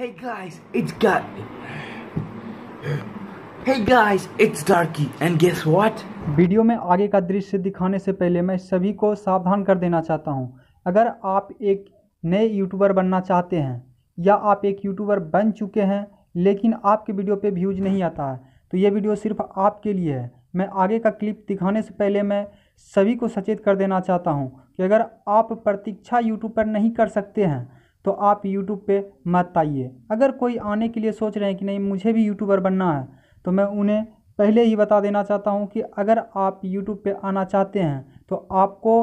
Hey guys, it's got. Hey guys, it's Darky, and guess what? Video में आगे का दृश्य दिखाने से पहले मैं सभी को सावधान कर देना चाहता हूँ अगर आप एक नए यूट्यूबर बनना चाहते हैं या आप एक यूट्यूबर बन चुके हैं लेकिन आपके वीडियो पे व्यूज नहीं आता है तो ये वीडियो सिर्फ आपके लिए है मैं आगे का क्लिप दिखाने से पहले मैं सभी को सचेत कर देना चाहता हूँ कि अगर आप प्रतीक्षा यूट्यूब पर नहीं कर सकते हैं तो आप यूट्यूब पे मत आइए अगर कोई आने के लिए सोच रहे हैं कि नहीं मुझे भी यूट्यूबर बनना है तो मैं उन्हें पहले ही बता देना चाहता हूँ कि अगर आप यूट्यूब पे आना चाहते हैं तो आपको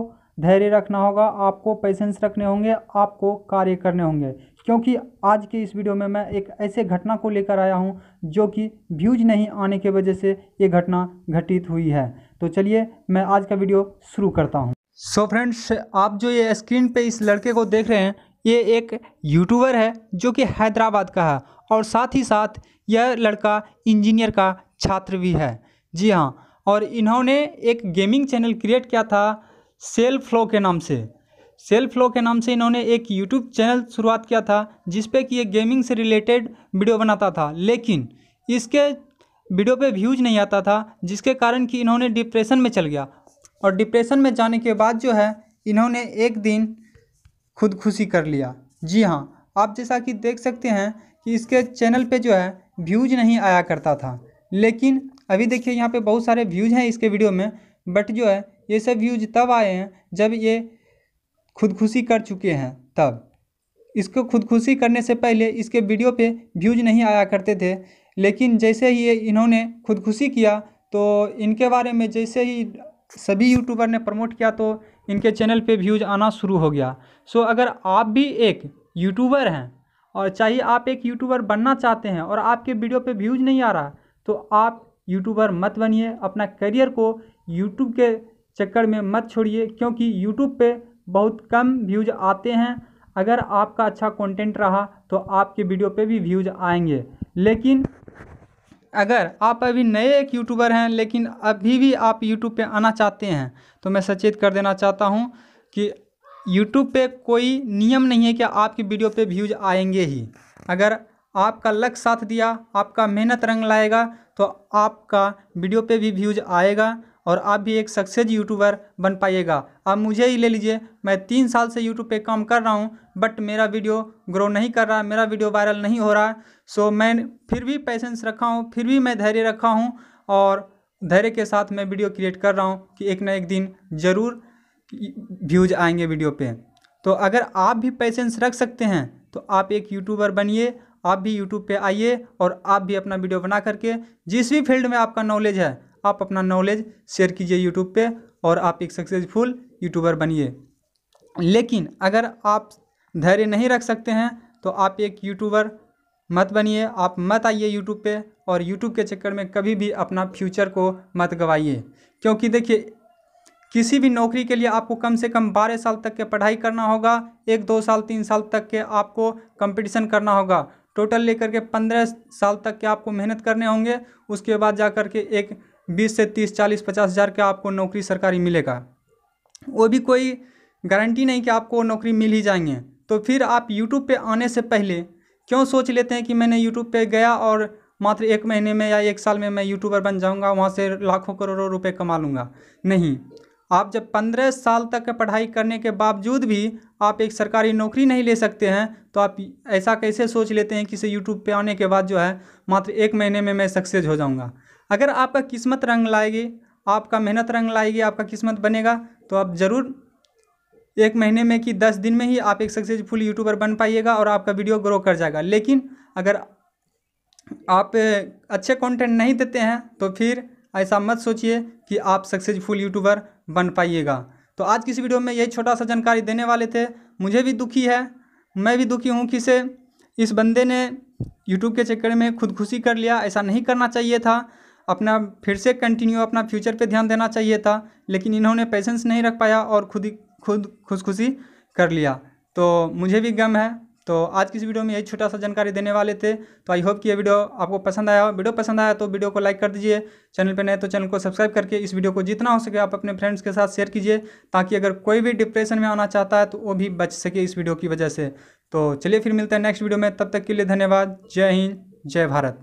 धैर्य रखना होगा आपको पेशेंस रखने होंगे आपको कार्य करने होंगे क्योंकि आज के इस वीडियो में मैं एक ऐसे घटना को लेकर आया हूँ जो कि व्यूज नहीं आने की वजह से ये घटना घटित हुई है तो चलिए मैं आज का वीडियो शुरू करता हूँ सो so फ्रेंड्स आप जो ये स्क्रीन पे इस लड़के को देख रहे हैं ये एक यूट्यूबर है जो कि हैदराबाद का है और साथ ही साथ यह लड़का इंजीनियर का छात्र भी है जी हाँ और इन्होंने एक गेमिंग चैनल क्रिएट किया था सेल फ्लो के नाम से सेल फ्लो के नाम से इन्होंने एक यूट्यूब चैनल शुरुआत किया था जिस पे कि ये गेमिंग से रिलेटेड वीडियो बनाता था लेकिन इसके वीडियो पे व्यूज नहीं आता था जिसके कारण कि इन्होंने डिप्रेशन में चल गया और डिप्रेशन में जाने के बाद जो है इन्होंने एक दिन खुदकुशी कर लिया जी हाँ आप जैसा कि देख सकते हैं कि इसके चैनल पे जो है व्यूज नहीं आया करता था लेकिन अभी देखिए यहाँ पे बहुत सारे व्यूज हैं इसके वीडियो में बट जो है ये सब व्यूज तब आए हैं जब ये खुदकुशी कर चुके हैं तब इसको खुदकुशी करने से पहले इसके वीडियो पे व्यूज नहीं आया करते थे लेकिन जैसे ही इन्होंने खुदकुशी किया तो इनके बारे में जैसे ही सभी यूट्यूबर ने प्रमोट किया तो इनके चैनल पे व्यूज़ आना शुरू हो गया सो अगर आप भी एक यूट्यूबर हैं और चाहिए आप एक यूट्यूबर बनना चाहते हैं और आपके वीडियो पे व्यूज़ नहीं आ रहा तो आप यूट्यूबर मत बनिए अपना करियर को यूट्यूब के चक्कर में मत छोड़िए क्योंकि यूट्यूब पर बहुत कम व्यूज आते हैं अगर आपका अच्छा कॉन्टेंट रहा तो आपके वीडियो पर भी व्यूज आएंगे लेकिन अगर आप अभी नए एक यूट्यूबर हैं लेकिन अभी भी आप यूट्यूब पे आना चाहते हैं तो मैं सचेत कर देना चाहता हूँ कि यूट्यूब पे कोई नियम नहीं है कि आपकी वीडियो पे व्यूज आएंगे ही अगर आपका लक साथ दिया आपका मेहनत रंग लाएगा तो आपका वीडियो पे भी व्यूज आएगा और आप भी एक सक्सेस यूट्यूबर बन पाइएगा आप मुझे ही ले लीजिए मैं तीन साल से यूट्यूब पे काम कर रहा हूँ बट मेरा वीडियो ग्रो नहीं कर रहा मेरा वीडियो वायरल नहीं हो रहा सो मैं फिर भी पैसेंस रखा हूँ फिर भी मैं धैर्य रखा हूँ और धैर्य के साथ मैं वीडियो क्रिएट कर रहा हूँ कि एक ना एक दिन ज़रूर व्यूज आएंगे वीडियो पे तो अगर आप भी पैसेंस रख सकते हैं तो आप एक यूट्यूबर बनिए आप भी यूट्यूब पे आइए और आप भी अपना वीडियो बना करके जिस भी फील्ड में आपका नॉलेज है आप अपना नॉलेज शेयर कीजिए यूट्यूब पे और आप एक सक्सेसफुल यूट्यूबर बनिए लेकिन अगर आप धैर्य नहीं रख सकते हैं तो आप एक यूट्यूबर मत बनिए आप मत आइए यूट्यूब पे और यूट्यूब के चक्कर में कभी भी अपना फ्यूचर को मत गवाइए क्योंकि देखिए किसी भी नौकरी के लिए आपको कम से कम बारह साल तक के पढ़ाई करना होगा एक दो साल तीन साल तक के आपको कंपटीशन करना होगा टोटल लेकर के पंद्रह साल तक के आपको मेहनत करने होंगे उसके बाद जा कर के एक बीस से तीस चालीस पचास हज़ार का आपको नौकरी सरकारी मिलेगा वो भी कोई गारंटी नहीं कि आपको नौकरी मिल ही जाएंगे तो फिर आप यूट्यूब पे आने से पहले क्यों सोच लेते हैं कि मैंने यूट्यूब पे गया और मात्र एक महीने में या एक साल में मैं यूट्यूबर बन जाऊंगा वहाँ से लाखों करोड़ों रुपए कमा लूँगा नहीं आप जब पंद्रह साल तक पढ़ाई करने के बावजूद भी आप एक सरकारी नौकरी नहीं ले सकते हैं तो आप ऐसा कैसे सोच लेते हैं कि से यूट्यूब पर आने के बाद जो है मात्र एक महीने में मैं सक्सेस हो जाऊँगा अगर आपका किस्मत रंग लाएगी आपका मेहनत रंग लाएगी आपका किस्मत बनेगा तो आप ज़रूर एक महीने में कि दस दिन में ही आप एक सक्सेसफुल यूट्यूबर बन पाइएगा और आपका वीडियो ग्रो कर जाएगा लेकिन अगर आप अच्छे कंटेंट नहीं देते हैं तो फिर ऐसा मत सोचिए कि आप सक्सेसफुल यूट्यूबर बन पाइएगा तो आज की इस वीडियो में यही छोटा सा जानकारी देने वाले थे मुझे भी दुखी है मैं भी दुखी हूँ कि से इस बंदे ने यूट्यूब के चक्कर में खुदकुशी कर लिया ऐसा नहीं करना चाहिए था अपना फिर से कंटिन्यू अपना फ्यूचर पे ध्यान देना चाहिए था लेकिन इन्होंने पेशेंस नहीं रख पाया और खुद ही खुद खुशखुशी कर लिया तो मुझे भी गम है तो आज की इस वीडियो में यही छोटा सा जानकारी देने वाले थे तो आई होप कि ये वीडियो आपको पसंद आया वीडियो पसंद आया तो वीडियो को लाइक कर दीजिए चैनल पर नए तो चैनल को सब्सक्राइब करके इस वीडियो को जितना हो सके आप अपने फ्रेंड्स के साथ शेयर कीजिए ताकि अगर कोई भी डिप्रेशन में आना चाहता है तो वो भी बच सके इस वीडियो की वजह से तो चलिए फिर मिलते हैं नेक्स्ट वीडियो में तब तक के लिए धन्यवाद जय हिंद जय भारत